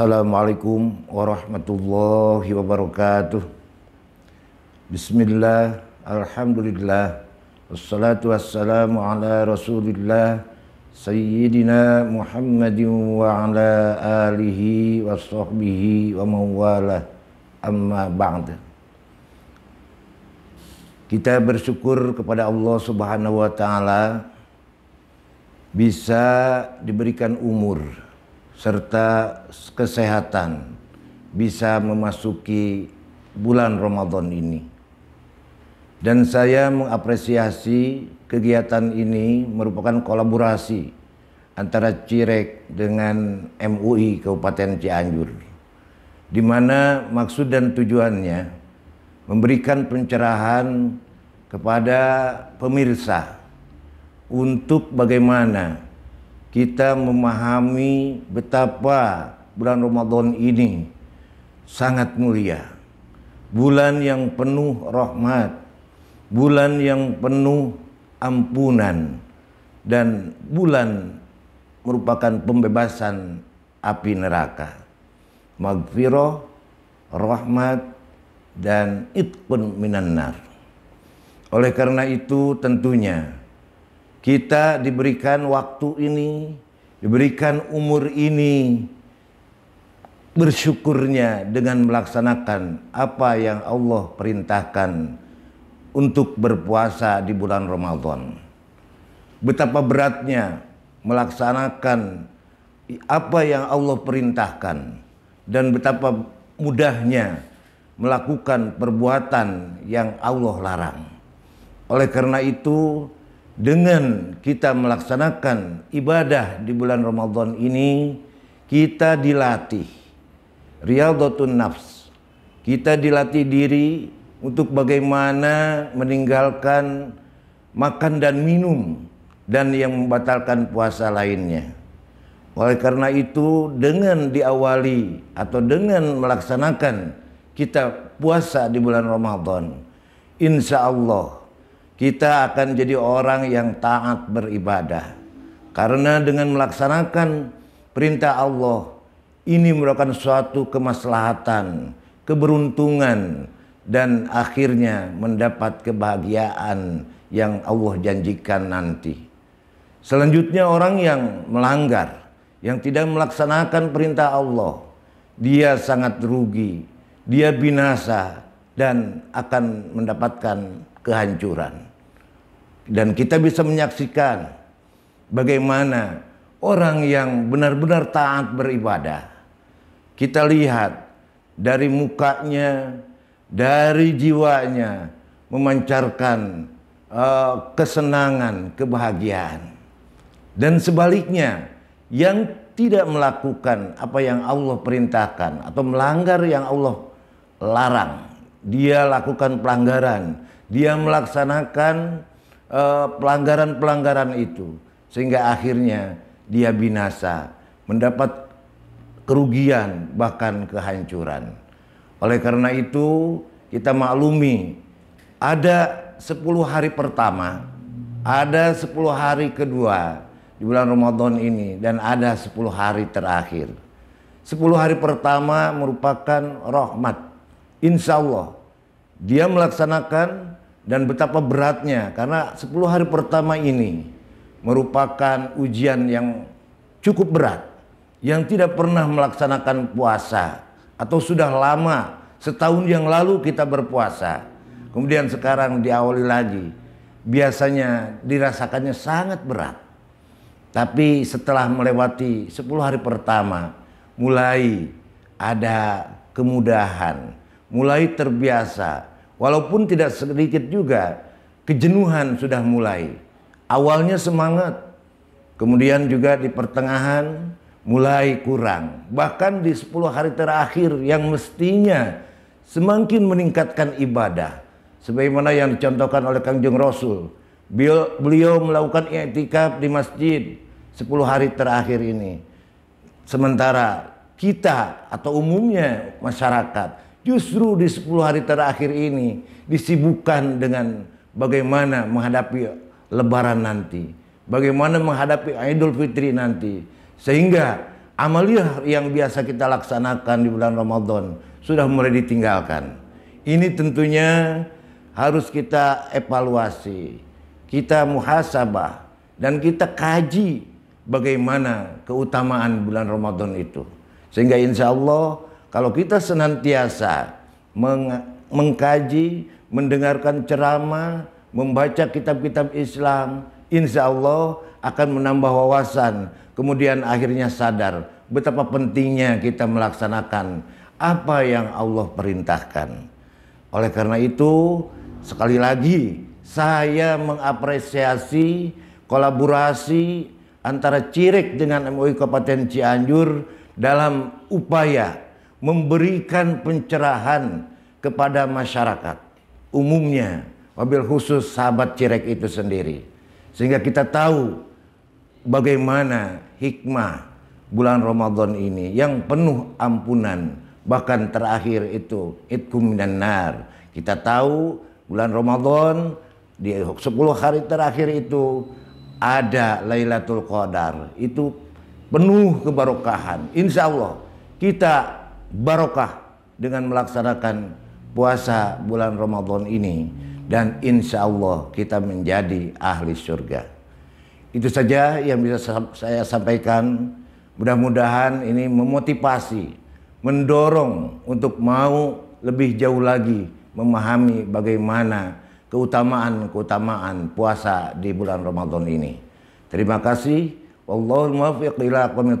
Assalamualaikum warahmatullahi wabarakatuh. Bismillah, alhamdulillah. Wassalatu wassalamu ala rasulillah Sayyidina Muhammadin wa ala alihi wa sahbihi wa mawala amma ba'd Kita bersyukur kepada Allah subhanahu wa ta'ala Bisa diberikan umur serta kesehatan bisa memasuki bulan Ramadan ini. Dan saya mengapresiasi kegiatan ini merupakan kolaborasi antara Cirek dengan MUI Kabupaten Cianjur. Di mana maksud dan tujuannya memberikan pencerahan kepada pemirsa untuk bagaimana kita memahami betapa bulan Ramadan ini sangat mulia. Bulan yang penuh rahmat, bulan yang penuh ampunan, dan bulan merupakan pembebasan api neraka. Magfirah, rahmat, dan itpun minan nar. Oleh karena itu tentunya kita diberikan waktu ini, diberikan umur ini, bersyukurnya dengan melaksanakan apa yang Allah perintahkan untuk berpuasa di bulan Ramadan. Betapa beratnya melaksanakan apa yang Allah perintahkan dan betapa mudahnya melakukan perbuatan yang Allah larang. Oleh karena itu, dengan kita melaksanakan ibadah di bulan Ramadan ini kita dilatih riyadhatun nafs kita dilatih diri untuk bagaimana meninggalkan makan dan minum dan yang membatalkan puasa lainnya oleh karena itu dengan diawali atau dengan melaksanakan kita puasa di bulan Ramadan insya Allah kita akan jadi orang yang taat beribadah. Karena dengan melaksanakan perintah Allah, ini merupakan suatu kemaslahatan, keberuntungan, dan akhirnya mendapat kebahagiaan yang Allah janjikan nanti. Selanjutnya orang yang melanggar, yang tidak melaksanakan perintah Allah, dia sangat rugi, dia binasa dan akan mendapatkan kehancuran. Dan kita bisa menyaksikan bagaimana orang yang benar-benar taat beribadah. Kita lihat dari mukanya, dari jiwanya memancarkan uh, kesenangan, kebahagiaan. Dan sebaliknya, yang tidak melakukan apa yang Allah perintahkan atau melanggar yang Allah larang, dia lakukan pelanggaran, dia melaksanakan Eh, pelanggaran-pelanggaran itu sehingga akhirnya dia binasa, mendapat kerugian bahkan kehancuran. Oleh karena itu kita maklumi ada 10 hari pertama, ada 10 hari kedua di bulan Ramadan ini dan ada 10 hari terakhir. 10 hari pertama merupakan rahmat. Insya Allah dia melaksanakan dan betapa beratnya karena 10 hari pertama ini merupakan ujian yang cukup berat yang tidak pernah melaksanakan puasa atau sudah lama setahun yang lalu kita berpuasa kemudian sekarang diawali lagi biasanya dirasakannya sangat berat tapi setelah melewati 10 hari pertama mulai ada kemudahan mulai terbiasa Walaupun tidak sedikit juga kejenuhan sudah mulai. Awalnya semangat, kemudian juga di pertengahan mulai kurang. Bahkan di 10 hari terakhir yang mestinya semakin meningkatkan ibadah. Sebagaimana yang dicontohkan oleh Kangjeng Rasul. Beliau melakukan i'tikaf di masjid 10 hari terakhir ini. Sementara kita atau umumnya masyarakat Justru di 10 hari terakhir ini disibukkan dengan bagaimana menghadapi lebaran nanti. Bagaimana menghadapi Idul Fitri nanti. Sehingga amaliah yang biasa kita laksanakan di bulan Ramadan sudah mulai ditinggalkan. Ini tentunya harus kita evaluasi, kita muhasabah, dan kita kaji bagaimana keutamaan bulan Ramadan itu. Sehingga insya Allah kalau kita senantiasa meng mengkaji, mendengarkan ceramah, membaca kitab-kitab Islam, insya Allah akan menambah wawasan. Kemudian akhirnya sadar betapa pentingnya kita melaksanakan apa yang Allah perintahkan. Oleh karena itu, sekali lagi saya mengapresiasi kolaborasi antara Cirek dengan MUI Kabupaten Cianjur dalam upaya memberikan pencerahan kepada masyarakat umumnya, mobil khusus sahabat Cirek itu sendiri. Sehingga kita tahu bagaimana hikmah bulan Ramadan ini yang penuh ampunan, bahkan terakhir itu itkum minan nar. Kita tahu bulan Ramadan di 10 hari terakhir itu ada Lailatul Qadar. Itu penuh keberkahan Insya Allah kita barokah dengan melaksanakan puasa bulan Ramadan ini dan insya Allah kita menjadi ahli surga. Itu saja yang bisa saya sampaikan. Mudah-mudahan ini memotivasi, mendorong untuk mau lebih jauh lagi memahami bagaimana keutamaan-keutamaan puasa di bulan Ramadan ini. Terima kasih. Wallahul muwaffiq ila aqwamit